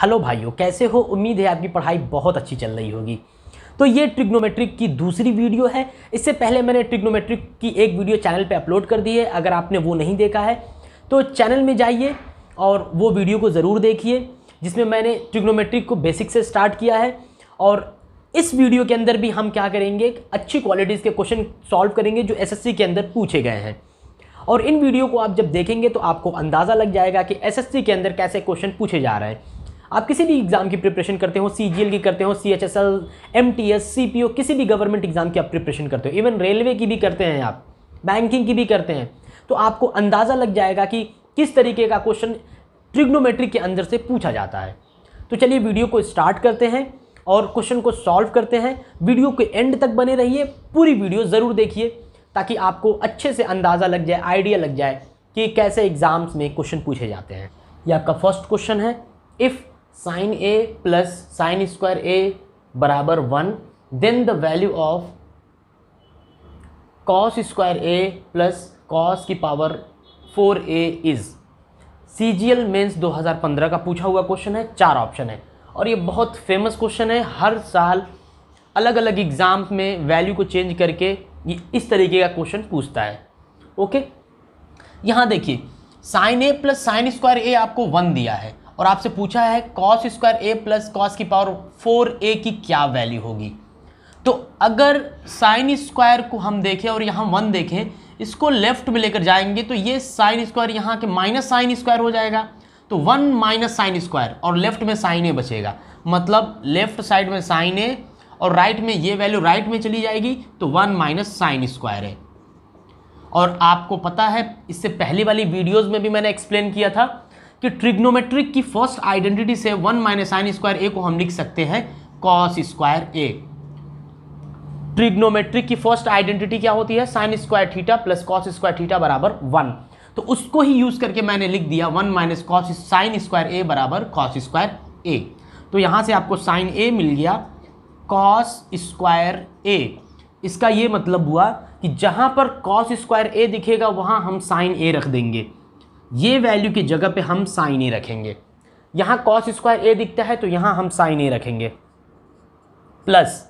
Hello भाइयों कैसे हो उम्मीद है आपकी पढ़ाई बहुत अच्छी चल रही होगी तो ये ट्रिग्नोमेट्रिक की दूसरी वीडियो है इससे पहले मैंने ट्रिग्नोमेट्रिक की एक वीडियो चैनल पे अपलोड कर दी है अगर आपने वो नहीं देखा है तो चैनल में जाइए और वो वीडियो को ज़रूर देखिए जिसमें मैंने ट्रिग्नोमेट्रिक को बेसिक से स्टार्ट किया है और इस वीडियो के अंदर भी हम क्या करेंगे अच्छी क्वालिटीज़ के क्वेश्चन सॉल्व करेंगे जो एस के अंदर पूछे गए हैं और इन वीडियो को आप जब देखेंगे तो आपको अंदाज़ा लग जाएगा कि एस के अंदर कैसे क्वेश्चन पूछे जा रहे हैं आप किसी भी एग्ज़ाम की प्रिपरेशन करते हो सी की करते हो C H S L M T S C P O किसी भी गवर्नमेंट एग्ज़ाम की आप प्रिपरेशन करते हो इवन रेलवे की भी करते हैं आप बैंकिंग की भी करते हैं तो आपको अंदाज़ा लग जाएगा कि किस तरीके का क्वेश्चन ट्रिग्नोमेट्रिक के अंदर से पूछा जाता है तो चलिए वीडियो को स्टार्ट करते हैं और क्वेश्चन को सॉल्व करते हैं वीडियो के एंड तक बने रहिए पूरी वीडियो ज़रूर देखिए ताकि आपको अच्छे से अंदाज़ा लग जाए आइडिया लग जाए कि कैसे एग्ज़ाम्स में क्वेश्चन पूछे जाते हैं ये आपका फर्स्ट क्वेश्चन है if sine A plus sine square A बराबर one then the value of cos square A plus cos की power four A is C G L mains दो हज़ार पंद्रह का पूछा हुआ क्वेश्चन है चार ऑप्शन है और ये बहुत फेमस क्वेश्चन है हर साल अलग अलग एग्ज़ाम में वैल्यू को चेंज करके ये इस तरीके का क्वेश्चन पूछता है ओके यहाँ देखिए sine A plus sine square A आपको वन दिया है और आपसे पूछा है cos square A plus cos की पावर फोर ए की क्या वैल्यू होगी तो अगर साइन स्क्वायर को हम देखें और यहाँ वन देखें इसको लेफ्ट में लेकर जाएंगे तो ये साइन स्क्वायर यहाँ के माइनस साइन स्क्वायर हो जाएगा तो वन माइनस साइन स्क्वायर और लेफ्ट में साइन ए बचेगा मतलब लेफ्ट साइड में साइन ए और राइट में ये वैल्यू राइट में चली जाएगी तो वन माइनस साइन स्क्वायर है और आपको पता है इससे पहले वाली वीडियोज में भी मैंने एक्सप्लेन किया था कि ट्रिग्नोमेट्रिक की फर्स्ट आइडेंटिटी से one minus sine square A को हम लिख सकते हैं कॉस स्क्वायर ए ट्रिग्नोमेट्रिक की फर्स्ट आइडेंटिटी क्या होती है sine square theta plus cos square theta बराबर वन तो उसको ही यूज करके मैंने लिख दिया one minus cos sine square A बराबर कॉस स्क्वायर ए तो यहाँ से आपको साइन ए मिल गया कॉस स्क्वायर ए इसका ये मतलब हुआ कि जहाँ पर कॉस स्क्वायर ए दिखेगा वहाँ हम साइन ए रख देंगे ये वैल्यू की जगह पे हम साइन ही रखेंगे यहाँ कॉस स्क्वायर ए दिखता है तो यहाँ हम साइन ही रखेंगे प्लस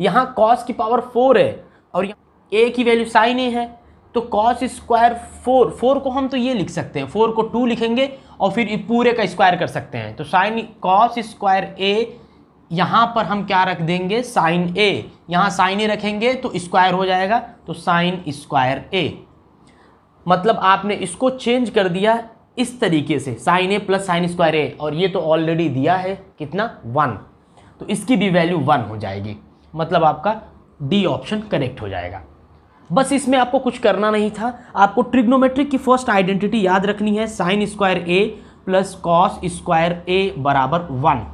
यहाँ कॉस की पावर फोर है और यहाँ ए की वैल्यू साइन ही है तो कॉस स्क्वायर फोर फोर को हम तो ये लिख सकते हैं फोर को टू लिखेंगे और फिर पूरे का स्क्वायर कर सकते हैं तो साइन कॉस स्क्वायर ए यहाँ पर हम क्या रख देंगे साइन ए यहाँ साइन ए रखेंगे तो स्क्वायर हो जाएगा तो साइन स्क्वायर ए मतलब आपने इसको चेंज कर दिया इस तरीके से sine A plus sine square A और ये तो ऑलरेडी दिया है कितना वन तो इसकी भी वैल्यू वन हो जाएगी मतलब आपका डी ऑप्शन करेक्ट हो जाएगा बस इसमें आपको कुछ करना नहीं था आपको ट्रिग्नोमेट्रिक की फर्स्ट आइडेंटिटी याद रखनी है sine square A plus cos square A बराबर वन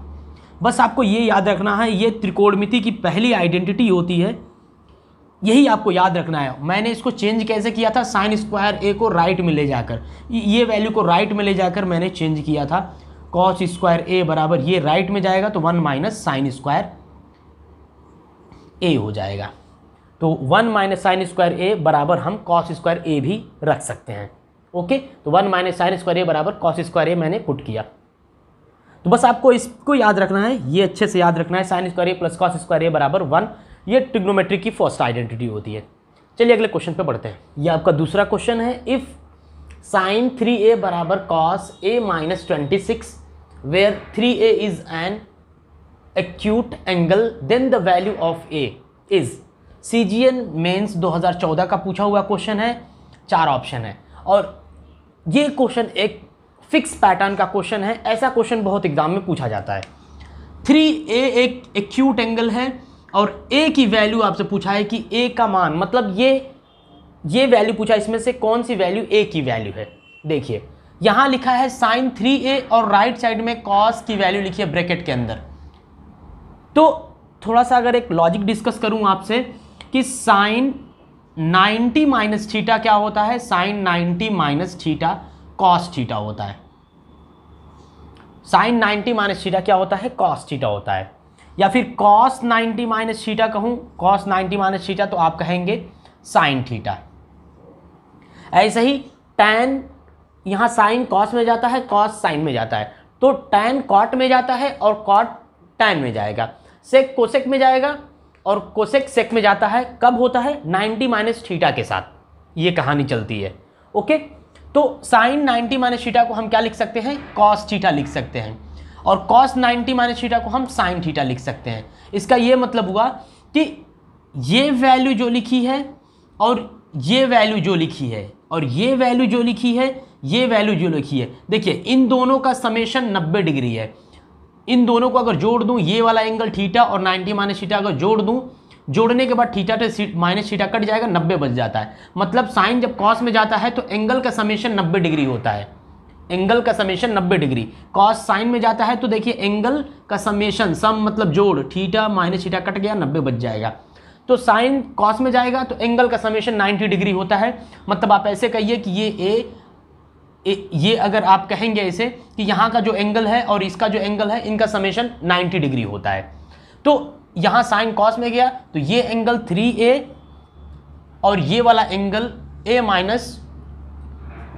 बस आपको ये याद रखना है ये त्रिकोणमिति की पहली आइडेंटिटी होती है यही आपको याद रखना है मैंने इसको चेंज कैसे किया था साइन स्क्वायर ए को राइट में ले जाकर ये वैल्यू को राइट में ले जाकर मैंने चेंज किया था कॉस स्क्वायर ए बराबर ये राइट में जाएगा तो one minus sine square A हो जाएगा तो one minus sine square A बराबर हम कॉस स्क्वायर ए भी रख सकते हैं ओके तो one minus sine square A बराबर कॉस स्क्वायर ए मैंने पुट किया तो बस आपको इसको याद रखना है ये अच्छे से याद रखना है sine square A plus cos square A बराबर वन ये ट्रिग्नोमेट्रिक की फर्स्ट आइडेंटिटी होती है चलिए अगले क्वेश्चन पे बढ़ते हैं ये आपका दूसरा क्वेश्चन है इफ़ साइन थ्री ए बराबर cos A minus twenty six where three A is an acute angle then the value of A is C G N mains दो हज़ार चौदह का पूछा हुआ क्वेश्चन है चार ऑप्शन है और ये क्वेश्चन एक फिक्स पैटर्न का क्वेश्चन है ऐसा क्वेश्चन बहुत एग्ज़ाम में पूछा जाता है थ्री ए एक एक्यूट एंगल है और ए की वैल्यू आपसे पूछा है कि ए का मान मतलब ये ये वैल्यू पूछा इसमें से कौन सी वैल्यू ए की वैल्यू है देखिए यहाँ लिखा है साइन थ्री ए और राइट साइड में कॉस की वैल्यू लिखी है ब्रैकेट के अंदर तो थोड़ा सा अगर एक लॉजिक डिस्कस करूँ आपसे कि साइन 90 माइनस थीटा क्या होता है sine 90 minus theta cos theta होता है साइन 90 माइनस थीटा क्या होता है कॉस थीटा होता है या फिर कॉस 90 माइनस थीटा कहूँ कॉस 90 माइनस थीटा तो आप कहेंगे साइन थीटा ऐसे ही टैन यहाँ साइन कॉस में जाता है कॉस साइन में जाता है तो टैन कॉट में जाता है और कॉट टैन में जाएगा सेक कोसेक में जाएगा और कोसेक सेक में जाता है कब होता है 90 माइनस थीटा के साथ ये कहानी चलती है ओके तो साइन 90 माइनस थीटा को हम क्या लिख सकते हैं कॉस थीटा लिख सकते हैं और कॉस 90 माइनस थीटा को हम साइन थीटा लिख सकते हैं इसका ये मतलब हुआ कि ये वैल्यू जो लिखी है और ये वैल्यू जो लिखी है और ये वैल्यू जो लिखी है ये वैल्यू जो लिखी है देखिए इन दोनों का समेशन नब्बे डिग्री है इन दोनों को अगर जोड़ दूँ ये वाला एंगल ठीठा और नाइन्टी माइनस थीटा अगर जोड़ दूँ जोड़ने के बाद थीटा से माइनस थीटा कट जाएगा नब्बे बच जाता है मतलब साइन जब कॉस में जाता है तो एंगल का समेशन नब्बे डिग्री होता है एंगल का समेशन 90 डिग्री कॉस साइन में जाता है तो देखिए एंगल का समेशन सम मतलब जोड़ थीटा माइनस ठीटा कट गया 90 बच जाएगा तो साइन कॉस में जाएगा तो एंगल का समेशन 90 डिग्री होता है मतलब आप ऐसे कहिए कि ये ए, ए ये अगर आप कहेंगे ऐसे कि यहाँ का जो एंगल है और इसका जो एंगल है इनका समेशन नाइन्टी डिग्री होता है तो यहाँ साइन कॉस में गया तो ये एंगल थ्री ए और ये वाला angle A minus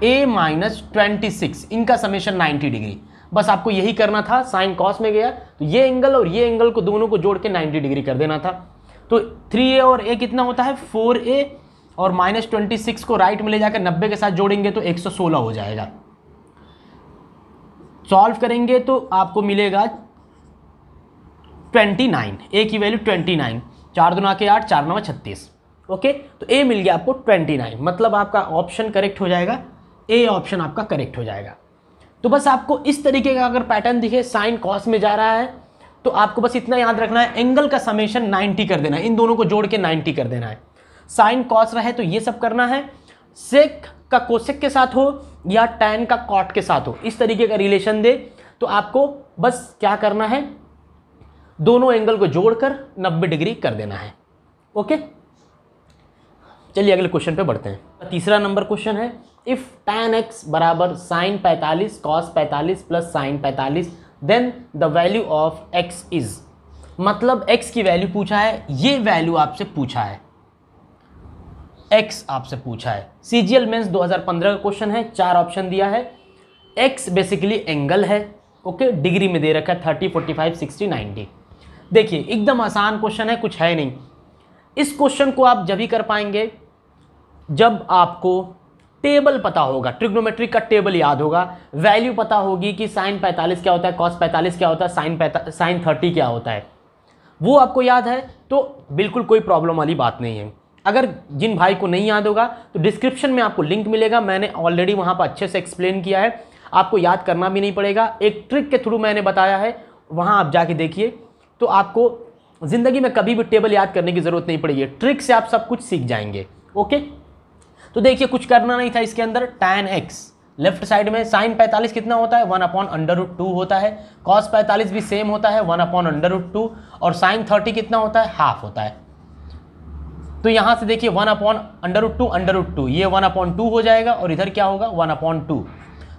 A minus twenty six इनका समेशन नाइन्टी डिग्री बस आपको यही करना था साइन कॉस में गया तो ये एंगल और ये एंगल को दोनों को जोड़ के नाइन्टी डिग्री कर देना था तो थ्री ए और ए कितना होता है फोर ए और माइनस ट्वेंटी सिक्स को राइट में ले जाकर नब्बे के साथ जोड़ेंगे तो एक सौ सोलह हो जाएगा सॉल्व करेंगे तो आपको मिलेगा ट्वेंटी नाइन ए की वैल्यू ट्वेंटी नाइन चार दो के आठ चार नौ छत्तीस ओके तो ए मिल गया आपको ट्वेंटी नाइन मतलब आपका ऑप्शन करेक्ट हो जाएगा ए ऑप्शन आपका करेक्ट हो जाएगा तो बस आपको इस तरीके का अगर पैटर्न दिखे साइन कॉस में जा रहा है तो आपको बस इतना याद रखना है एंगल का समेशन 90 कर देना है इन दोनों को जोड़ के 90 कर देना है साइन कॉस रहे तो ये सब करना है सेक का कोसेक के साथ हो या टैन का कॉट के साथ हो इस तरीके का रिलेशन दे तो आपको बस क्या करना है दोनों एंगल को जोड़कर 90 डिग्री कर देना है ओके चलिए अगले क्वेश्चन पे बढ़ते हैं तीसरा नंबर क्वेश्चन है इफ टैन एक्स बराबर साइन पैंतालीस कॉस पैंतालीस प्लस साइन पैंतालीस then the value of X is मतलब एक्स की वैल्यू पूछा है ये वैल्यू आपसे पूछा है एक्स आपसे पूछा है सी जी एल मेन्स दो का क्वेश्चन है चार ऑप्शन दिया है एक्स बेसिकली एंगल है ओके डिग्री में दे रखा है thirty forty five sixty ninety देखिए एकदम आसान क्वेश्चन है कुछ है नहीं इस क्वेश्चन को आप जब ही कर पाएंगे जब आपको टेबल पता होगा ट्रिग्नोमेट्रिक का टेबल याद होगा वैल्यू पता होगी कि साइन पैंतालीस क्या होता है कॉस पैंतालीस क्या होता है साइन पैंता साइन थर्टी क्या होता है वो आपको याद है तो बिल्कुल कोई प्रॉब्लम वाली बात नहीं है अगर जिन भाई को नहीं याद होगा तो डिस्क्रिप्शन में आपको लिंक मिलेगा मैंने ऑलरेडी वहाँ पर अच्छे से एक्सप्लेन किया है आपको याद करना भी नहीं पड़ेगा एक ट्रिक के थ्रू मैंने बताया है वहाँ आप जाके देखिए तो आपको ज़िंदगी में कभी भी टेबल याद करने की ज़रूरत नहीं पड़ेगी ट्रिक से आप सब कुछ सीख जाएंगे ओके तो देखिए कुछ करना नहीं था इसके अंदर टैन एक्स लेफ्ट साइड में साइन 45 कितना होता है one upon under root two होता है कॉस 45 भी सेम होता है one upon under root two और साइन 30 कितना होता है हाफ होता है तो यहाँ से देखिए one upon under root two under root two ये वन अपॉन टू हो जाएगा और इधर क्या होगा वन अपॉन टू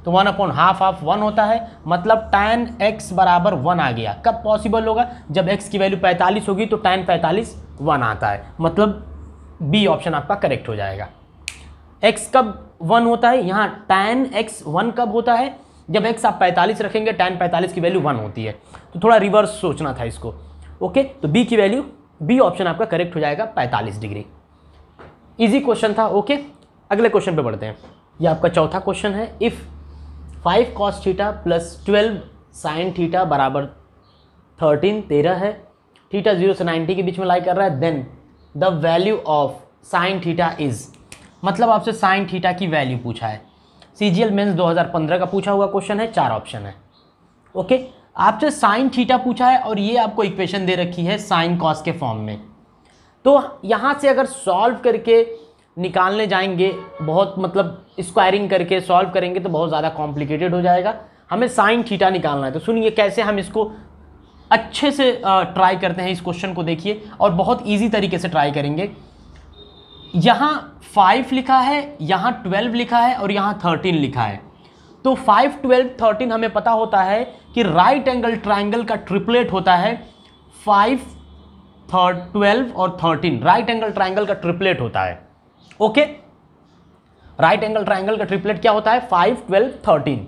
तो one upon half half one होता है मतलब टैन एक्स बराबर वन आ गया कब पॉसिबल होगा जब एक्स की वैल्यू पैंतालीस होगी तो टैन पैंतालीस वन आता है मतलब बी ऑप्शन आपका करेक्ट हो जाएगा एक्स कब वन होता है यहाँ टेन एक्स वन कब होता है जब एक्स आप 45 रखेंगे टेन 45 की वैल्यू वन होती है तो थोड़ा रिवर्स सोचना था इसको ओके तो बी की वैल्यू बी ऑप्शन आपका करेक्ट हो जाएगा 45 डिग्री इजी क्वेश्चन था ओके अगले क्वेश्चन पे बढ़ते हैं ये आपका चौथा क्वेश्चन है if five cos theta plus twelve sine theta बराबर थर्टीन तेरह है थीटा जीरो से नाइन्टी के बीच में लाई कर रहा है then the value of sine theta is मतलब आपसे साइन थीटा की वैल्यू पूछा है सी जी एल मेन्स दो का पूछा हुआ क्वेश्चन है चार ऑप्शन है ओके आपसे साइन थीटा पूछा है और ये आपको इक्वेशन दे रखी है साइन कॉस के फॉर्म में तो यहाँ से अगर सॉल्व करके निकालने जाएंगे बहुत मतलब स्क्वायरिंग करके सॉल्व करेंगे तो बहुत ज़्यादा कॉम्प्लिकेटेड हो जाएगा हमें साइन थीटा निकालना है तो सुनिए कैसे हम इसको अच्छे से ट्राई करते हैं इस क्वेश्चन को देखिए और बहुत इजी तरीके से ट्राई करेंगे यहाँ फाइव लिखा है यहाँ ट्वेल्व लिखा है और यहाँ थर्टीन लिखा है तो फाइव ट्वेल्व थर्टीन हमें पता होता है कि राइट एंगल ट्राइंगल का ट्रिपलेट होता है फाइव थर्ड ट्वेल्व और थर्टीन राइट एंगल ट्राइंगल का ट्रिपलेट होता है ओके राइट एंगल ट्राइंगल का ट्रिपलेट क्या होता है फाइव ट्वेल्व थर्टीन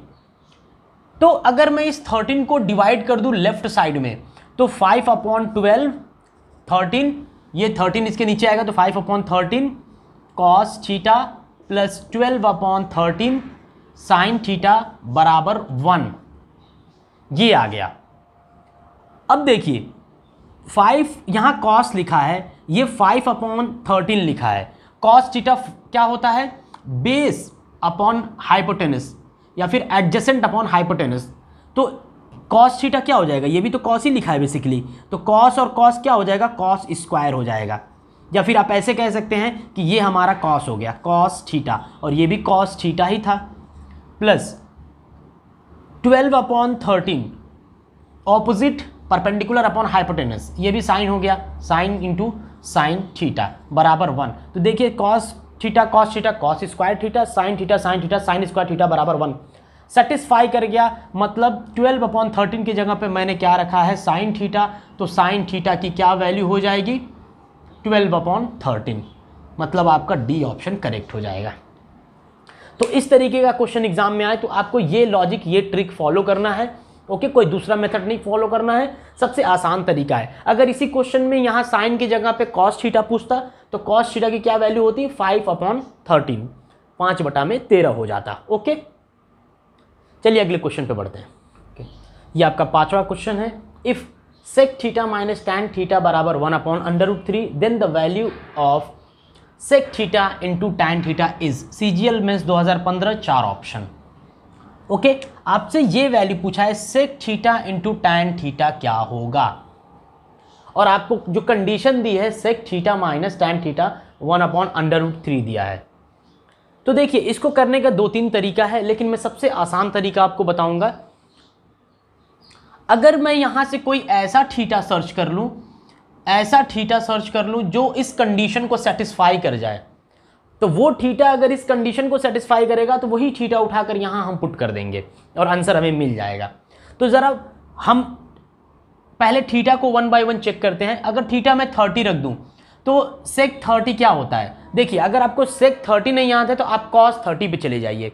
तो अगर मैं इस थर्टीन को डिवाइड कर दूँ लेफ्ट साइड में तो फाइव अपॉन ट्वेल्व थर्टीन ये थर्टीन इसके नीचे आएगा तो five upon thirteen cos theta plus twelve upon thirteen sine theta बराबर वन ये आ गया अब देखिए फाइव यहाँ कॉस लिखा है ये फाइव अपॉन थर्टीन लिखा है कॉस थीटा क्या होता है बेस अपॉन हाइपोटेनस या फिर एडजेसेंट अपॉन हाइपोटेनस तो कॉस थीटा क्या हो जाएगा ये भी तो कॉस ही लिखा है बेसिकली तो कॉस और कॉस क्या हो जाएगा कॉस स्क्वायर हो जाएगा या फिर आप ऐसे कह सकते हैं कि ये हमारा कॉस हो गया कॉस थीटा और ये भी कॉस थीटा ही था plus twelve upon thirteen opposite perpendicular upon hypotenuse ये भी साइन हो गया साइन इंटू साइन थीटा बराबर वन तो देखिए cos theta cos theta cos square theta sine theta sine theta sine square theta बराबर वन सेटिस्फाई कर गया मतलब 12 अपॉन थर्टीन की जगह पे मैंने क्या रखा है साइन थीटा तो साइन थीटा की क्या वैल्यू हो जाएगी 12 अपॉन थर्टीन मतलब आपका डी ऑप्शन करेक्ट हो जाएगा तो इस तरीके का क्वेश्चन एग्जाम में आए तो आपको ये लॉजिक ये ट्रिक फॉलो करना है ओके okay, कोई दूसरा मेथड नहीं फॉलो करना है सबसे आसान तरीका है अगर इसी क्वेश्चन में यहाँ साइन की जगह पे कॉस थीटा पूछता तो कॉस थीटा की क्या वैल्यू होती फाइव अपॉन थर्टीन पाँच बटा में तेरह हो जाता ओके okay? चलिए अगले क्वेश्चन पे बढ़ते हैं ये आपका पांचवा क्वेश्चन है if sec theta minus tan theta बराबर one upon under root three then the value of sec theta into tan theta is C G L means दो हज़ार पंद्रह चार ऑप्शन ओके आपसे ये वैल्यू पूछा है sec theta into tan theta क्या होगा और आपको जो कंडीशन दी है sec theta minus tan theta one upon under root three दिया है तो देखिए इसको करने का दो तीन तरीका है लेकिन मैं सबसे आसान तरीका आपको बताऊंगा अगर मैं यहां से कोई ऐसा ठीटा सर्च कर लूं ऐसा ठीटा सर्च कर लूं जो इस कंडीशन को सेटिस्फाई कर जाए तो वो ठीटा अगर इस कंडीशन को सेटिस्फाई करेगा तो वही ठीटा उठाकर यहां हम पुट कर देंगे और आंसर हमें मिल जाएगा तो ज़रा हम पहले ठीठा को वन बाई वन चेक करते हैं अगर ठीठा मैं थर्टी रख दूँ तो सेक थर्टी क्या होता है देखिए अगर आपको सेक थर्टी नहीं आता है तो आप कॉस थर्टी पे चले जाइए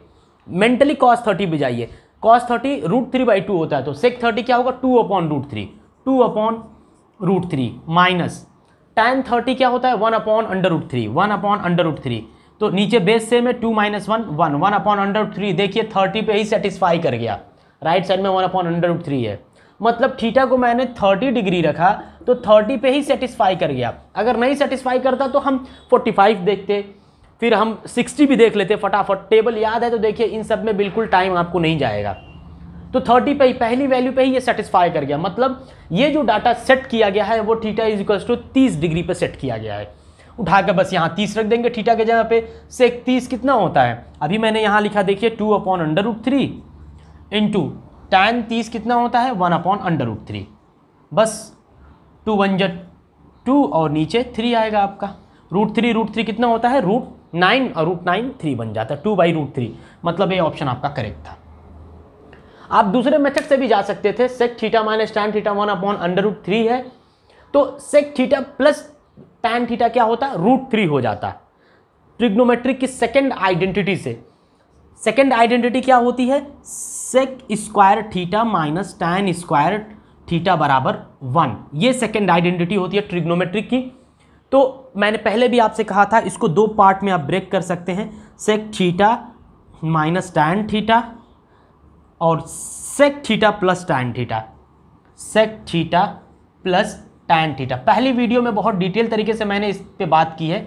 मेंटली कॉस थर्टी पे जाइए cos thirty root three by two होता है तो सेक थर्टी क्या होगा two upon root three two upon root three minus tan thirty क्या होता है one upon under root three one upon under root three तो नीचे बेस से में two minus one one one upon under three देखिए थर्टी पे ही सेटिस्फाई कर गया राइट साइड में one upon under root three है मतलब थीटा को मैंने थर्टी डिग्री रखा तो थर्टी पे ही सेटिस्फाई कर गया अगर नहीं सेटिस्फाई करता तो हम फोर्टी फाइव देखते फिर हम सिक्सटी भी देख लेते फटाफट टेबल याद है तो देखिए इन सब में बिल्कुल टाइम आपको नहीं जाएगा तो थर्टी पे ही पहली वैल्यू पे ही ये सेटिस्फाई कर गया मतलब ये जो डाटा सेट किया गया है वो ठीटा इज इक्वल टू तीस डिग्री पर सेट किया गया है उठाकर बस यहाँ तीस रख देंगे ठीटा के जगह पे सेक तीस कितना होता है अभी मैंने यहाँ लिखा देखिए two upon under root three into tan तीस कितना होता है one upon under root three बस टू वन जट टू और नीचे थ्री आएगा आपका रूट थ्री रूट थ्री कितना होता है रूट नाइन और रूट नाइन थ्री बन जाता है टू बाई रूट थ्री मतलब ये ऑप्शन आपका करेक्ट था आप दूसरे मेथड से भी जा सकते थे sec theta minus tan theta one upon under root three है तो sec theta plus tan theta क्या होता है रूट थ्री हो जाता है ट्रिग्नोमेट्रिक की सेकेंड आइडेंटिटी से सेकेंड आइडेंटिटी क्या होती है sec square theta minus tan square theta बराबर वन ये सेकेंड आइडेंटिटी होती है ट्रिग्नोमेट्रिक की तो मैंने पहले भी आपसे कहा था इसको दो पार्ट में आप ब्रेक कर सकते हैं sec theta minus tan theta और sec theta plus tan theta sec theta plus tan theta पहली वीडियो में बहुत डिटेल तरीके से मैंने इस पर बात की है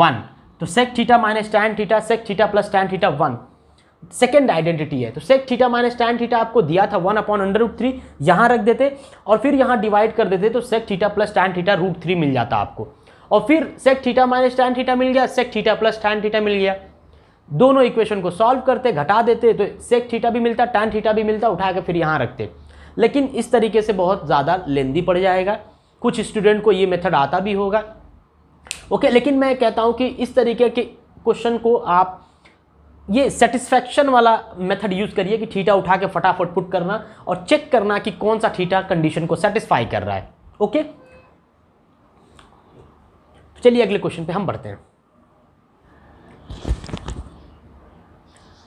वन तो sec theta minus tan theta sec theta plus tan theta one second identity है तो sec theta minus tan theta आपको दिया था one upon under root three यहाँ रख देते और फिर यहाँ डिवाइड कर देते तो sec theta plus tan theta root three मिल जाता आपको और फिर sec theta minus tan theta मिल गया sec theta plus tan theta मिल गया दोनों इक्वेशन को सॉल्व करते घटा देते तो सेक थीटा भी मिलता टैन थीटा भी मिलता उठा के फिर यहाँ रखते लेकिन इस तरीके से बहुत ज़्यादा लेंदी पड़ जाएगा कुछ स्टूडेंट को ये मेथड आता भी होगा ओके लेकिन मैं कहता हूँ कि इस तरीके के क्वेश्चन को आप ये सेटिस्फैक्शन वाला मेथड यूज़ करिए कि थीटा उठा के फटाफट पुट करना और चेक करना कि कौन सा थीटा कंडीशन को सेटिस्फाई कर रहा है ओके तो चलिए अगले क्वेश्चन पे हम बढ़ते हैं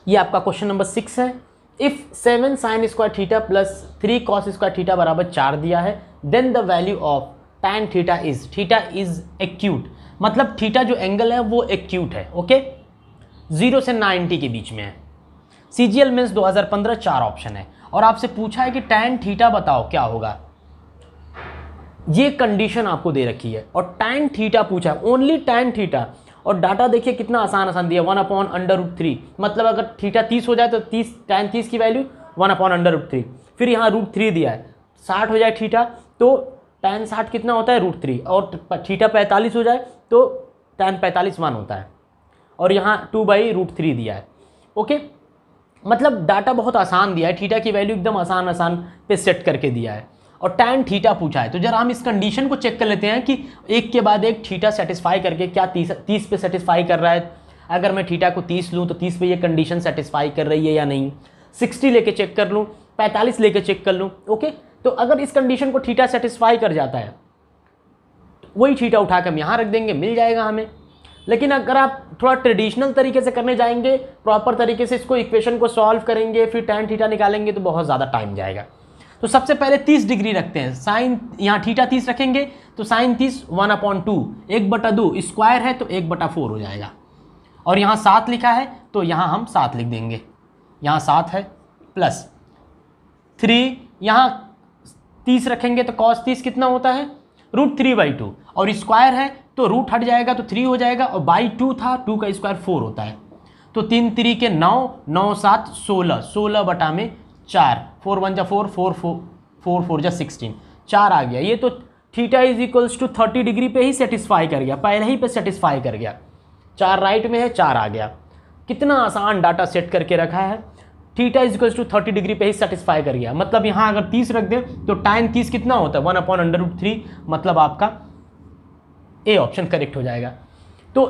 ये आपका क्वेश्चन नंबर सिक्स है if seven sine square theta plus three cos square theta बराबर चार दिया है then the value of tan theta is theta is acute मतलब थीटा जो एंगल है वो एक्यूट है ओके okay? जीरो से नाइन्टी के बीच में है सी जी एल मीन्स दो हज़ार पंद्रह चार ऑप्शन है और आपसे पूछा है कि टैन थीटा बताओ क्या होगा ये कंडीशन आपको दे रखी है और टैन थीटा पूछा है ओनली टैन थीटा और डाटा देखिए कितना आसान आसान दिया one upon under root three मतलब अगर थीटा तीस हो जाए तो तीस टैन तीस की value one upon under root three फिर यहाँ रूट थ्री दिया है साठ हो जाए थीटा तो टैन साठ कितना होता है रूट थ्री और थीटा पैंतालीस हो जाए तो टैन पैंतालीस वन होता है और यहाँ टू बाई रूट थ्री दिया है ओके मतलब डाटा बहुत आसान दिया है थीटा की वैल्यू एकदम आसान आसान पे सेट करके दिया है और टैन थीटा पूछा है तो जरा हम इस कंडीशन को चेक कर लेते हैं कि एक के बाद एक थीटा सेटिस्फाई करके क्या तीस तीस पे सेटिस्फाई कर रहा है अगर मैं थीटा को तीस लूँ तो तीस पे ये कंडीशन सेटिस्फाई कर रही है या नहीं सिक्सटी लेके चेक कर लूँ पैंतालीस लेके चेक कर लूँ ओके तो अगर इस कंडीशन को थीटा सेटिस्फाई कर जाता है तो वही थीटा उठा के हम यहाँ रख देंगे मिल जाएगा हमें लेकिन अगर आप थोड़ा ट्रेडिशनल तरीके से करने जाएंगे प्रॉपर तरीके से इसको इक्वेशन को सॉल्व करेंगे फिर टैन थीटा निकालेंगे तो बहुत ज़्यादा टाइम जाएगा तो सबसे पहले तीस डिग्री रखते हैं साइन यहाँ थीटा तीस रखेंगे तो साइन तीस वन अपॉन टू एक बटा दो स्क्वायर है तो एक बटा फोर हो जाएगा और यहाँ सात लिखा है तो यहाँ हम सात लिख देंगे यहाँ सात है प्लस थ्री यहाँ तीस रखेंगे तो कॉस तीस कितना होता है रूट थ्री बाई टू और स्क्वायर है तो रूट हट जाएगा तो थ्री हो जाएगा और बाई टू था टू का स्क्वायर फोर होता है तो तीन थ्री के नौ नौ सात सोलह सोलह बटा में चार फोर वन जा four four four four four जा सिक्सटीन चार आ गया ये तो theta is equals to thirty degree पे ही सेटिस्फाई कर गया पहले ही पे सेटिस्फाई कर गया चार राइट में है चार आ गया कितना आसान डाटा सेट करके रखा है theta is equals to thirty degree पे ही सेटिस्फाई कर गया मतलब यहाँ अगर तीस रख दें तो टाइम तीस कितना होता है one upon under root three मतलब आपका ए ऑप्शन करेक्ट हो जाएगा तो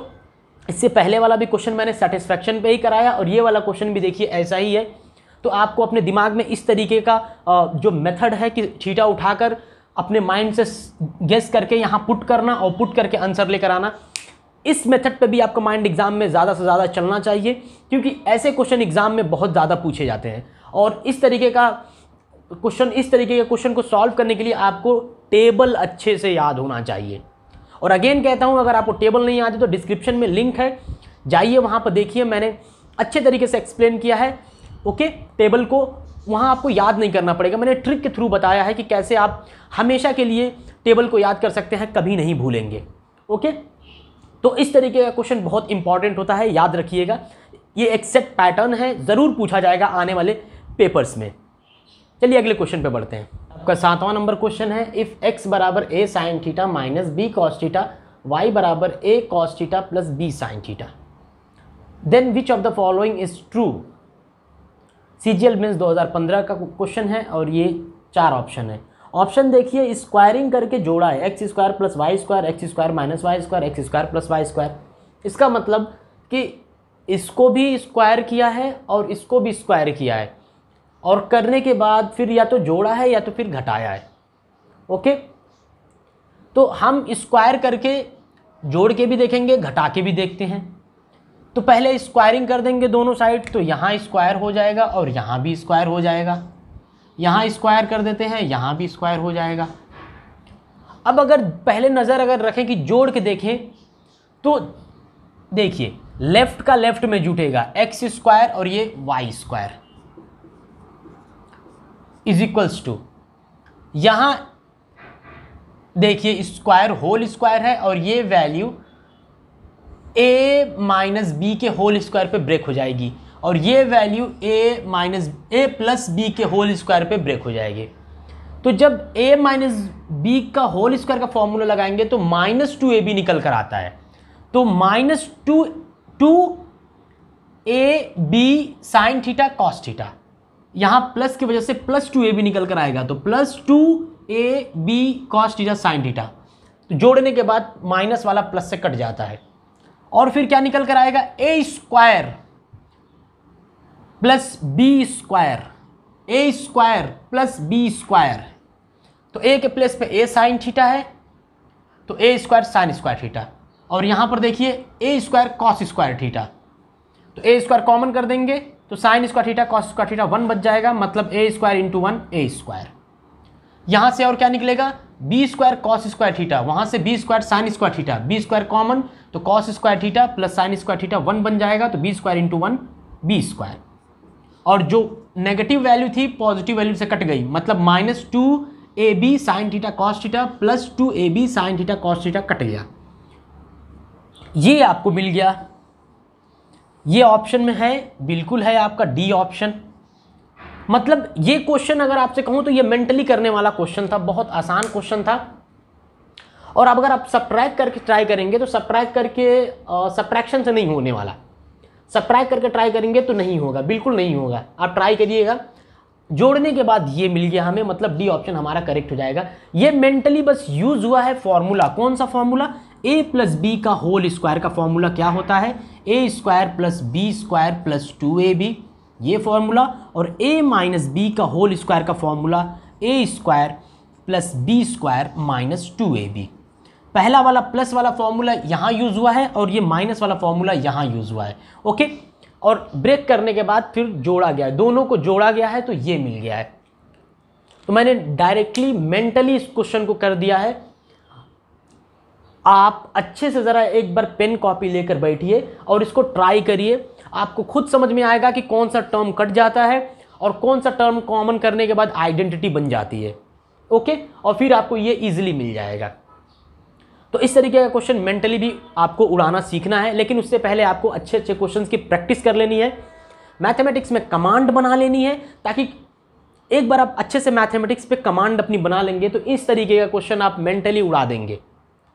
इससे पहले वाला भी क्वेश्चन मैंने सेटिस्फैक्शन पे ही कराया और ये वाला क्वेश्चन भी देखिए ऐसा ही है तो आपको अपने दिमाग में इस तरीके का जो मेथड है कि छीटा उठाकर अपने माइंड से गेस करके यहाँ पुट करना और पुट करके आंसर लेकर आना इस मेथड पे भी आपको माइंड एग्ज़ाम में ज़्यादा से ज़्यादा चलना चाहिए क्योंकि ऐसे क्वेश्चन एग्ज़ाम में बहुत ज़्यादा पूछे जाते हैं और इस तरीके का क्वेश्चन इस तरीके के क्वेश्चन को सॉल्व करने के लिए आपको टेबल अच्छे से याद होना चाहिए और अगेन कहता हूँ अगर आपको टेबल नहीं आती तो डिस्क्रिप्शन में लिंक है जाइए वहाँ पर देखिए मैंने अच्छे तरीके से एक्सप्लेन किया है ओके टेबल को वहाँ आपको याद नहीं करना पड़ेगा मैंने ट्रिक के थ्रू बताया है कि कैसे आप हमेशा के लिए टेबल को याद कर सकते हैं कभी नहीं भूलेंगे ओके तो इस तरीके का क्वेश्चन बहुत इंपॉर्टेंट होता है याद रखिएगा ये एक्सेप्ट पैटर्न है ज़रूर पूछा जाएगा आने वाले पेपर्स में चलिए अगले क्वेश्चन पे बढ़ते हैं आपका सातवां नंबर क्वेश्चन है इफ़ एक्स बराबर A sine theta minus B cos theta Y बराबर A cos theta plus B sine theta then which of the following is true C G L means दो का क्वेश्चन है और ये चार option है ऑप्शन देखिए स्क्वायरिंग करके जोड़ा है X square plus Y square X square minus Y square X square plus Y square इसका मतलब कि इसको भी स्क्वायर किया है और इसको भी स्क्वायर किया है और करने के बाद फिर या तो जोड़ा है या तो फिर घटाया है ओके तो हम स्क्वायर करके जोड़ के भी देखेंगे घटा के भी देखते हैं तो पहले स्क्वायरिंग कर देंगे दोनों साइड तो यहाँ स्क्वायर हो जाएगा और यहाँ भी स्क्वायर हो जाएगा यहाँ स्क्वायर कर देते हैं यहाँ भी स्क्वायर हो जाएगा अब अगर पहले नज़र अगर रखें कि जोड़ के देखें तो देखिए लेफ़्ट का लेफ़्ट में जुटेगा एक्स स्क्वायर और ये Y square is equals to यहाँ देखिए स्क्वायर होल स्क्वायर है और ये वैल्यू ए माइनस बी के होल स्क्वायर पे ब्रेक हो जाएगी और ये value A minus A plus B के होल स्क्वायर पे ब्रेक हो जाएगी तो जब ए माइनस बी का होल स्क्वायर का फॉर्मूला लगाएंगे तो माइनस टू ए बी निकल कर आता है तो minus two two A B sine theta cos theta यहाँ प्लस की वजह से प्लस टू ए बी निकल कर आएगा तो plus two A B cos theta sine theta तो जोड़ने के बाद माइनस वाला प्लस से कट जाता है और फिर क्या निकल कर आएगा A square plus B square A square plus B square तो ए के प्लेस पे ए साइन थीटा है तो A square sine square theta और यहाँ पर देखिए A square cos square theta तो ए स्क्वायर कॉमन कर देंगे तो sine square theta cos square theta one बच जाएगा मतलब A square into one A square यहां से और क्या निकलेगा B square cos square theta वहां से B square sine square theta B square common तो cos square theta plus sine square theta one बन जाएगा तो B square into one B square और जो नेगेटिव वैल्यू थी पॉजिटिव वैल्यू से कट गई मतलब minus two A B sine theta cos theta plus two A B sine theta cos theta cut गया ये आपको मिल गया ये ऑप्शन में है बिल्कुल है आपका डी ऑप्शन मतलब ये क्वेश्चन अगर आपसे कहूं तो ये मेंटली करने वाला क्वेश्चन था बहुत आसान क्वेश्चन था और अब अगर आप सप्रैक करके ट्राई करेंगे तो सप्रैक करके सप्रैक्शन से नहीं होने वाला सप्रैक करके ट्राई करेंगे तो नहीं होगा बिल्कुल नहीं होगा आप ट्राई करिएगा जोड़ने के बाद ये मिल गया हमें मतलब डी ऑप्शन हमारा करेक्ट हो जाएगा ये मेंटली बस यूज हुआ है फॉर्मूला कौन सा फॉर्मूला ए प्लस बी का होल स्क्वायर का फॉर्मूला क्या होता है A square plus B square plus two A B ये फॉर्मूला और ए माइनस बी का होल स्क्वायर का formula A square plus B square minus two A B पहला वाला प्लस वाला फॉर्मूला यहाँ यूज़ हुआ है और ये माइनस वाला फॉर्मूला यहाँ यूज़ हुआ है ओके और ब्रेक करने के बाद फिर जोड़ा गया है दोनों को जोड़ा गया है तो ये मिल गया है तो मैंने डायरेक्टली मेंटली इस क्वेश्चन को कर दिया है आप अच्छे से ज़रा एक बार पेन कॉपी लेकर बैठिए और इसको ट्राई करिए आपको खुद समझ में आएगा कि कौन सा टर्म कट जाता है और कौन सा टर्म कॉमन करने के बाद आइडेंटिटी बन जाती है ओके और फिर आपको ये ईजिली मिल जाएगा तो इस तरीके का क्वेश्चन मेंटली भी आपको उड़ाना सीखना है लेकिन उससे पहले आपको अच्छे अच्छे क्वेश्चंस की प्रैक्टिस कर लेनी है मैथमेटिक्स में कमांड बना लेनी है ताकि एक बार आप अच्छे से मैथमेटिक्स पे कमांड अपनी बना लेंगे तो इस तरीके का क्वेश्चन आप मेंटली उड़ा देंगे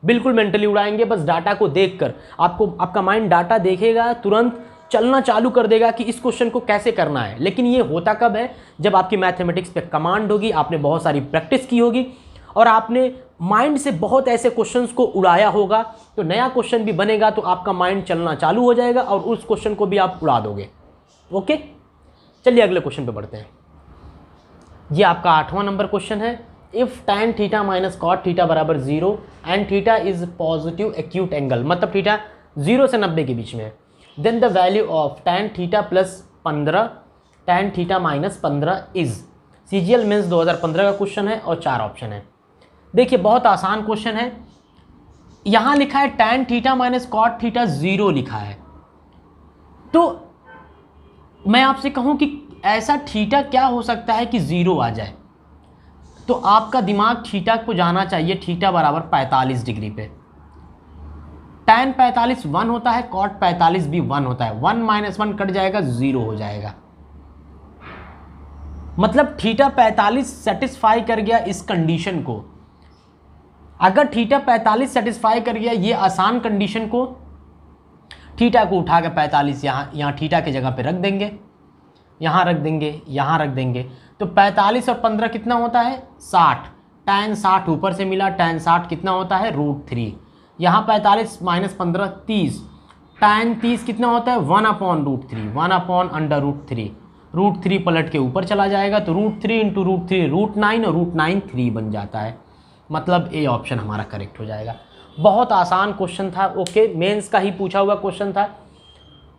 बिल्कुल मेंटली उड़ाएंगे बस डाटा को देखकर आपको आपका माइंड डाटा देखेगा तुरंत चलना चालू कर देगा कि इस क्वेश्चन को कैसे करना है लेकिन ये होता कब है जब आपकी मैथमेटिक्स पे कमांड होगी आपने बहुत सारी प्रैक्टिस की होगी और आपने माइंड से बहुत ऐसे क्वेश्चंस को उड़ाया होगा तो नया क्वेश्चन भी बनेगा तो आपका माइंड चलना चालू हो जाएगा और उस क्वेश्चन को भी आप उड़ा दोगे ओके चलिए अगले क्वेश्चन पर बढ़ते हैं ये आपका आठवां नंबर क्वेश्चन है if tan theta minus cot theta बराबर zero and theta is positive acute angle मतलब थीटा जीरो से नब्बे के बीच में है then the value of tan theta plus पंद्रह टैन थीटा माइनस पंद्रह is C G L means दो हज़ार पंद्रह का क्वेश्चन है और चार ऑप्शन है देखिए बहुत आसान क्वेश्चन है यहाँ लिखा है tan theta minus cot theta zero लिखा है तो मैं आपसे कहूँ कि ऐसा थीटा क्या हो सकता है कि ज़ीरो आ जाए तो आपका दिमाग ठीटा को जाना चाहिए ठीटा बराबर 45 डिग्री पे टैन 45 वन होता है कॉट 45 भी वन होता है वन माइनस वन कट जाएगा ज़ीरो हो जाएगा मतलब ठीटा 45 सेटिस्फाई कर गया इस कंडीशन को अगर ठीटा 45 सेटिस्फाई कर गया ये आसान कंडीशन को ठीटा को उठा के पैंतालीस यहाँ यहाँ ठीटा की जगह पे रख देंगे यहाँ रख देंगे यहाँ रख देंगे तो 45 और 15 कितना होता है 60 टैन 60 ऊपर से मिला टैन 60 कितना होता है रूट थ्री यहाँ पैंतालीस माइनस पंद्रह तीस टैन तीस कितना होता है one upon root three one upon under root three root three पलट के ऊपर चला जाएगा तो root three into root three root nine और रूट नाइन थ्री बन जाता है मतलब ए ऑप्शन हमारा करेक्ट हो जाएगा बहुत आसान क्वेश्चन था ओके मेंस का ही पूछा हुआ क्वेश्चन था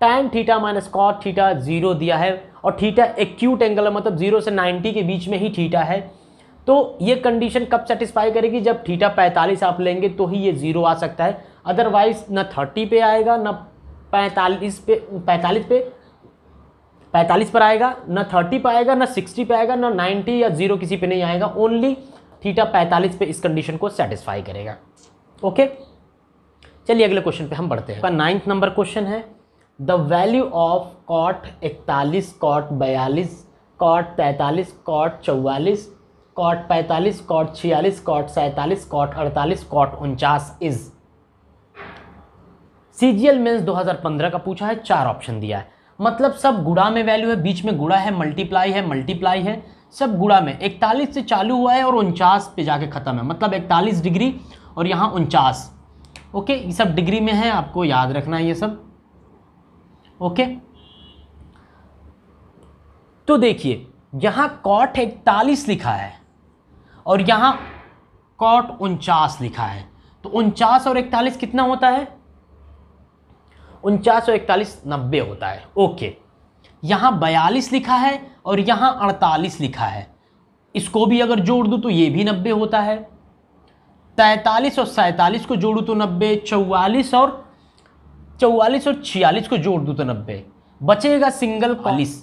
tan theta minus cot theta zero दिया है और थीटा एक्यूट एंगल है मतलब जीरो से नाइन्टी के बीच में ही थीटा है तो ये कंडीशन कब सेटिस्फाई करेगी जब थीटा पैंतालीस आप लेंगे तो ही ये जीरो आ सकता है अदरवाइज ना थर्टी पे आएगा ना पैंतालीस पे पैंतालीस पे पैंतालीस पर आएगा ना थर्टी पर आएगा ना सिक्सटी पर आएगा ना नाइन्टी या जीरो किसी पर नहीं आएगा ओनली थीटा पैंतालीस पे इस कंडीशन को सेटिस्फाई करेगा ओके चलिए अगले क्वेश्चन पे हम बढ़ते हैं नाइन्थ नंबर क्वेश्चन है द वैल्यू ऑफ कॉट इकतालीस कॉट बयालीस कॉट तैंतालीस कॉट चौवालीस कॉट पैंतालीस कॉट छियालीस कॉट सैंतालीस कॉट अड़तालीस कॉट उनचास is C G L mean दो हज़ार पंद्रह का पूछा है चार ऑप्शन दिया है मतलब सब गुड़ा में वैल्यू है बीच में गुड़ा है मल्टीप्लाई है मल्टीप्लाई है सब गुड़ा में इकतालीस से चालू हुआ है और उनचास पे जाके ख़त्म है मतलब इकतालीस डिग्री और यहाँ उनचास ओके ये सब डिग्री में है आपको याद रखना है ये सब ओके तो देखिए यहाँ कॉट इकतालीस लिखा है और यहाँ कॉट उनचास लिखा है तो उनचास और इकतालीस कितना होता है उनचास और इकतालीस नब्बे होता है ओके यहाँ बयालीस लिखा है और यहाँ अड़तालीस लिखा है इसको भी अगर जोड़ दूँ तो ये भी नब्बे होता है तैतालीस और सैतालीस को जोड़ू तो नब्बे चौवालीस और चौवालीस और छियालीस को जोड़ दो तो नब्बे बचेगा सिंगल हाँ। पॉलिस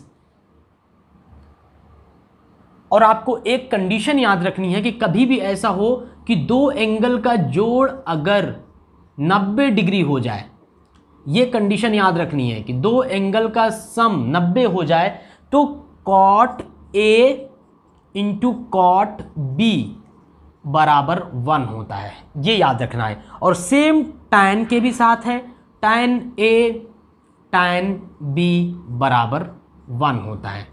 और आपको एक कंडीशन याद रखनी है कि कभी भी ऐसा हो कि दो एंगल का जोड़ अगर 90 डिग्री हो जाए यह कंडीशन याद रखनी है कि दो एंगल का सम 90 हो जाए तो cot A into cot B बराबर वन होता है ये याद रखना है और सेम टैन के भी साथ है टैन ए टैन बी बराबर वन होता है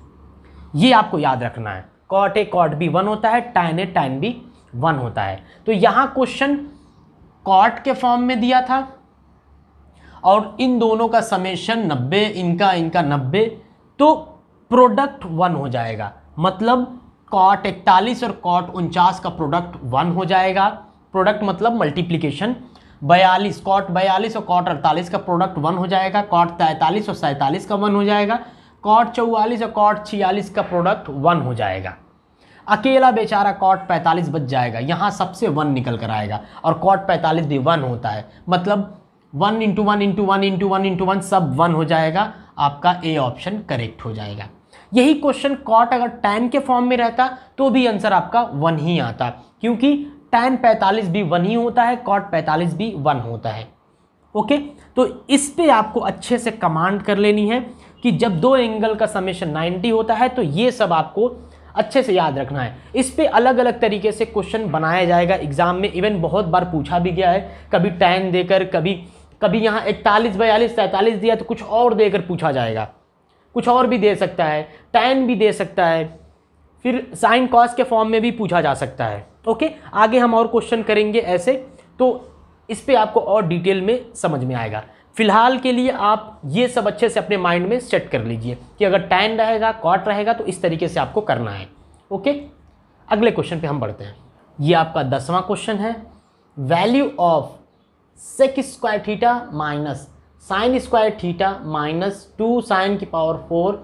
ये आपको याद रखना है cot A cot B one होता है tan A tan B one होता है तो यहाँ क्वेश्चन कॉट के फॉर्म में दिया था और इन दोनों का समेशन 90 इनका इनका 90 तो प्रोडक्ट वन हो जाएगा मतलब कॉट इकतालीस और कॉट उनचास का प्रोडक्ट वन हो जाएगा प्रोडक्ट मतलब मल्टीप्लीकेशन बयालीस कॉट बयालीस और कॉट अड़तालीस का प्रोडक्ट वन हो जाएगा कॉट तैंतालीस और सैंतालीस का वन हो जाएगा कॉट चौवालीस और कॉट छियालीस का प्रोडक्ट वन हो जाएगा अकेला बेचारा कॉट पैंतालीस बच जाएगा यहाँ सबसे वन निकल कर आएगा और कॉट पैंतालीस भी वन होता है मतलब one into one into one into one into one सब वन हो जाएगा आपका ए ऑप्शन करेक्ट हो जाएगा यही क्वेश्चन कॉट अगर टेन के फॉर्म में रहता तो भी आंसर आपका वन ही आता क्योंकि टैन पैंतालीस भी वन ही होता है कॉट पैंतालीस भी वन होता है ओके तो इस पे आपको अच्छे से कमांड कर लेनी है कि जब दो एंगल का समेशन 90 होता है तो ये सब आपको अच्छे से याद रखना है इस पर अलग अलग तरीके से क्वेश्चन बनाया जाएगा एग्जाम में इवन बहुत बार पूछा भी गया है कभी टैन देकर कभी कभी यहाँ इकतालीस बयालीस सैंतालीस दिया तो कुछ और देकर पूछा जाएगा कुछ और भी दे सकता है टैन भी दे सकता है फिर साइन कॉस के फॉर्म में भी पूछा जा सकता है ओके आगे हम और क्वेश्चन करेंगे ऐसे तो इस पर आपको और डिटेल में समझ में आएगा फिलहाल के लिए आप ये सब अच्छे से अपने माइंड में सेट कर लीजिए कि अगर टैन रहेगा कॉट रहेगा तो इस तरीके से आपको करना है ओके अगले क्वेश्चन पे हम बढ़ते हैं ये आपका दसवां क्वेश्चन है value of sec square theta minus sine square theta minus two sine की power four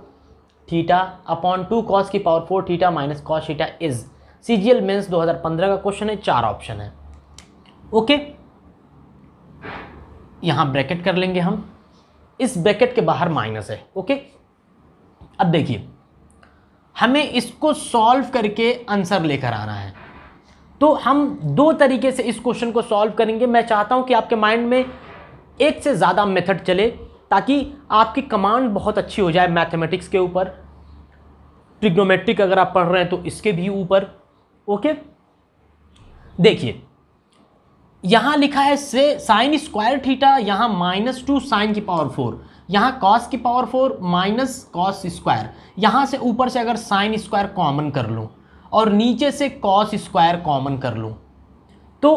theta upon two cos की power four theta minus cos theta is C G L mains दो का क्वेश्चन है चार option है okay यहाँ bracket कर लेंगे हम इस ब्रैकेट के बाहर माइनस है ओके अब देखिए हमें इसको सॉल्व करके आंसर लेकर आना है तो हम दो तरीके से इस क्वेश्चन को सॉल्व करेंगे मैं चाहता हूं कि आपके माइंड में एक से ज़्यादा मेथड चले ताकि आपकी कमांड बहुत अच्छी हो जाए मैथमेटिक्स के ऊपर ट्रिग्नोमेट्रिक अगर आप पढ़ रहे हैं तो इसके भी ऊपर ओके देखिए यहां लिखा है से साइन स्क्वायर थीटा यहां माइनस टू साइन की पावर फोर यहां कॉस की power four minus cos square यहां से ऊपर से अगर साइन स्क्वायर कॉमन कर लूँ और नीचे से कॉस स्क्वायर कॉमन कर लूँ तो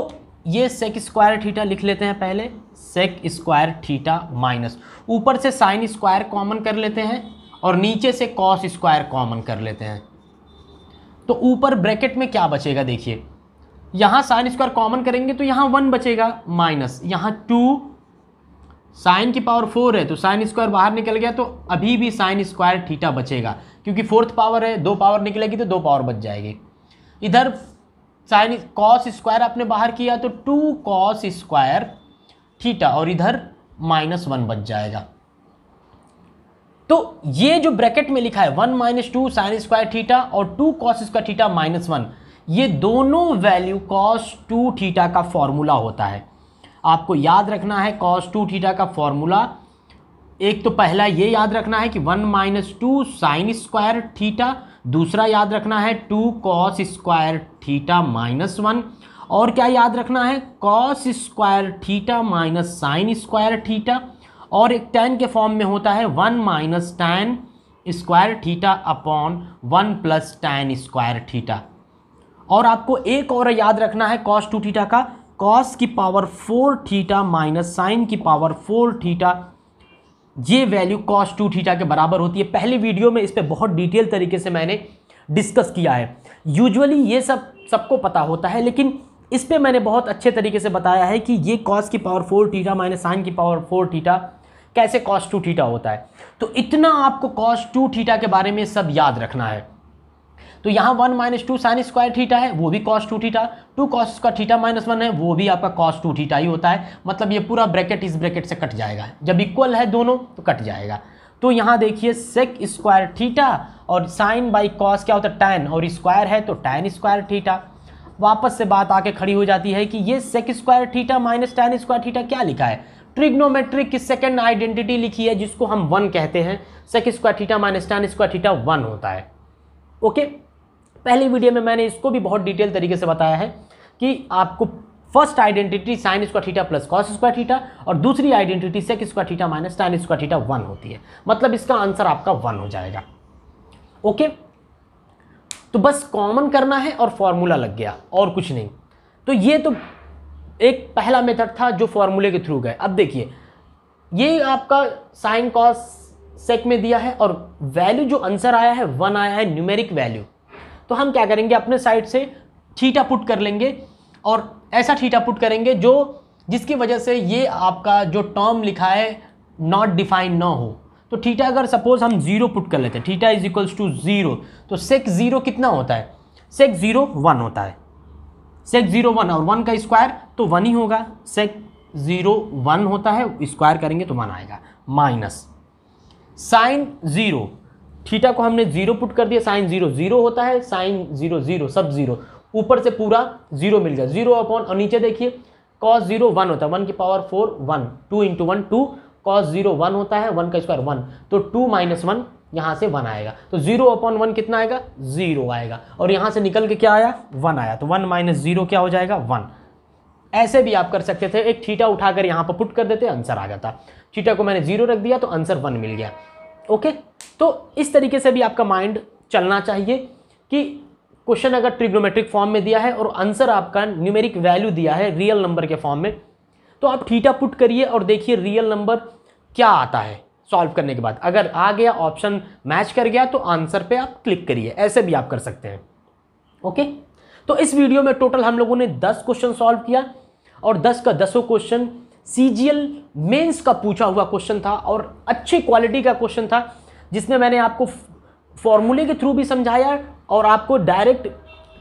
ये सेक स्क्वायर थीटा लिख लेते हैं पहले सेक स्क्वायर थीटा माइनस ऊपर से साइन स्क्वायर कॉमन कर लेते हैं और नीचे से कॉस स्क्वायर कॉमन कर लेते हैं तो ऊपर ब्रैकेट में क्या बचेगा देखिए यहाँ साइन स्क्वायर कॉमन करेंगे तो यहाँ वन बचेगा माइनस यहाँ टू साइन की पावर फोर है तो साइन स्क्वायर बाहर निकल गया तो अभी भी साइन स्क्वायर ठीठा बचेगा क्योंकि फोर्थ पावर है दो पावर निकलेगी तो दो पावर बच जाएगी इधर साइन कॉस स्क्वायर आपने बाहर किया तो टू कॉस स्क्वायर ठीठा और इधर माइनस वन बच जाएगा तो ये जो ब्रैकेट में लिखा है one minus two sine square theta और two cos square theta minus one ये दोनों वैल्यू कॉस टू थीटा का फॉर्मूला होता है आपको याद रखना है कॉस टू थीटा का फॉर्मूला एक तो पहला ये याद रखना है कि one minus two sine square theta दूसरा याद रखना है two cos square theta minus one और क्या याद रखना है cos square theta minus sine square theta और एक टेन के फॉर्म में होता है one minus tan square theta upon one plus tan square theta और आपको एक और याद रखना है कॉस टू थीटा का कॉस की power four theta minus sine की पावर फोर थीटा ये वैल्यू कॉस टू थीटा के बराबर होती है पहले वीडियो में इस पर बहुत डिटेल तरीके से मैंने डिस्कस किया है यूजुअली ये सब सबको पता होता है लेकिन इस पर मैंने बहुत अच्छे तरीके से बताया है कि ये कॉस की power four theta minus sine की पावर फोर थीटा कैसे कॉस टू थीटा होता है तो इतना आपको कॉस टू थीटा के बारे में सब याद रखना है तो यहाँ one minus two sine square theta है वो भी cos two theta two cos का थीटा माइनस वन है वो भी आपका कॉस टू थीटा ही होता है मतलब ये पूरा ब्रैकेट इस ब्रैकेट से कट जाएगा जब इक्वल है दोनों तो कट जाएगा तो यहाँ देखिए सेक स्क्वायर थीटा और साइन बाई कॉस क्या होता है टैन और स्क्वायर है तो टैन स्क्वायर थीटा वापस से बात आके खड़ी हो जाती है कि ये sec square theta minus tan square theta क्या लिखा है ट्रिग्नोमेट्रिक की सेकेंड आइडेंटिटी लिखी है जिसको हम वन कहते हैं sec square theta minus tan square theta one होता है ओके पहली वीडियो में मैंने इसको भी बहुत डिटेल तरीके से बताया है कि आपको first identity sine square theta plus cos square theta और दूसरी identity sec square theta minus tan square theta one होती है मतलब इसका आंसर आपका वन हो जाएगा ओके तो बस कॉमन करना है और फॉर्मूला लग गया और कुछ नहीं तो ये तो एक पहला मेथड था जो फॉर्मूले के थ्रू गए अब देखिए ये आपका साइन कॉस सेक में दिया है और वैल्यू जो आंसर आया है वन आया है न्यूमेरिक वैल्यू तो हम क्या करेंगे अपने साइड से ठीटा पुट कर लेंगे और ऐसा ठीटा पुट करेंगे जो जिसकी वजह से ये आपका जो टर्म लिखा है नॉट डिफाइन ना हो तो ठीटा अगर सपोज हम जीरो पुट कर लेते हैं theta is equals to zero तो सेक ज़ीरो कितना होता है सेक ज़ीरो वन होता है सेक जीरो वन और वन का स्क्वायर तो वन ही होगा सेक जीरो वन होता है स्क्वायर करेंगे तो वन आएगा माइनस साइन जीरो थीटा को हमने जीरो पुट कर दिया साइन जीरो जीरो होता है साइन जीरो जीरो सब जीरो ऊपर से पूरा जीरो मिल गया जीरो अपॉन और नीचे देखिए कॉस जीरो वन होता है वन की power four one two into one two cos zero one होता है वन का स्क्वायर वन तो टू माइनस वन यहाँ से वन आएगा तो जीरो अपॉन वन कितना आएगा जीरो आएगा और यहाँ से निकल के क्या आया वन आया तो वन माइनस जीरो क्या हो जाएगा वन ऐसे भी आप कर सकते थे एक थीटा उठाकर यहाँ पर पुट कर देते आंसर आ जाता थीटा को मैंने जीरो रख दिया तो आंसर वन मिल गया ओके तो इस तरीके से भी आपका माइंड चलना चाहिए कि क्वेश्चन अगर ट्रिग्नोमेट्रिक फॉर्म में दिया है और आंसर आपका न्यूमेरिक वैल्यू दिया है रियल नंबर के फॉर्म में तो आप थीटा पुट करिए और देखिए रियल नंबर क्या आता है सॉल्व करने के बाद अगर आ गया ऑप्शन मैच कर गया तो आंसर पे आप क्लिक करिए ऐसे भी आप कर सकते हैं ओके तो इस वीडियो में टोटल हम लोगों ने दस क्वेश्चन सॉल्व किया और दस का दसों question C G L mains का पूछा हुआ क्वेश्चन था और अच्छी क्वालिटी का क्वेश्चन था जिसमें मैंने आपको फॉर्मूले के थ्रू भी समझाया और आपको डायरेक्ट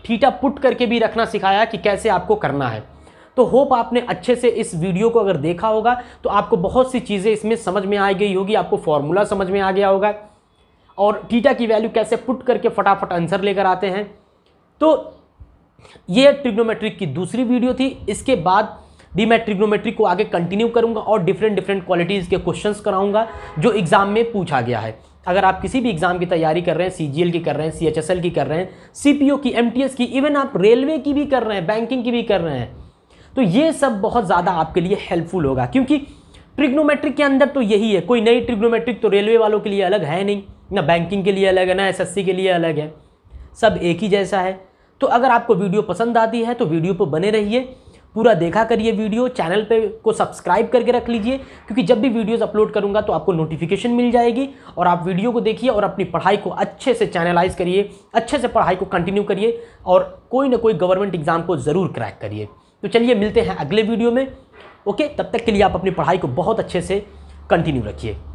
थीटा पुट करके भी रखना सिखाया कि कैसे आपको करना है तो होप आपने अच्छे से इस वीडियो को अगर देखा होगा तो आपको बहुत सी चीज़ें इसमें समझ में आ गई होगी आपको फॉर्मूला समझ में आ गया होगा और टीटा की वैल्यू कैसे पुट करके फटाफट आंसर लेकर आते हैं तो ये ट्रिग्नोमेट्रिक की दूसरी वीडियो थी इसके बाद भी मैं ट्रिग्नोमेट्रिक को आगे कंटिन्यू करूंगा और डिफरेंट डिफरेंट क्वालिटीज़ के क्वेश्चंस कराऊंगा जो एग्ज़ाम में पूछा गया है अगर आप किसी भी एग्ज़ाम की तैयारी कर रहे हैं सी की कर रहे हैं सी की कर रहे हैं सी की एम की इवन आप रेलवे की भी कर रहे हैं बैंकिंग की भी कर रहे हैं तो ये सब बहुत ज़्यादा आपके लिए हेल्पफुल होगा क्योंकि ट्रिग्नोमेट्रिक के अंदर तो यही है कोई नई ट्रिग्नोमेट्रिक तो रेलवे वालों के लिए अलग है नहीं ना बैंकिंग के लिए अलग है ना एसएससी के लिए अलग है सब एक ही जैसा है तो अगर आपको वीडियो पसंद आती है तो वीडियो पर बने रहिए पूरा देखा करिए वीडियो चैनल पे को सब्सक्राइब करके रख लीजिए क्योंकि जब भी वीडियोस अपलोड करूँगा तो आपको नोटिफिकेशन मिल जाएगी और आप वीडियो को देखिए और अपनी पढ़ाई को अच्छे से चैनलाइज करिए अच्छे से पढ़ाई को कंटिन्यू करिए और कोई ना कोई गवर्नमेंट एग्ज़ाम को ज़रूर क्रैक करिए तो चलिए मिलते हैं अगले वीडियो में ओके तब तक के लिए आप अपनी पढ़ाई को बहुत अच्छे से कंटिन्यू रखिए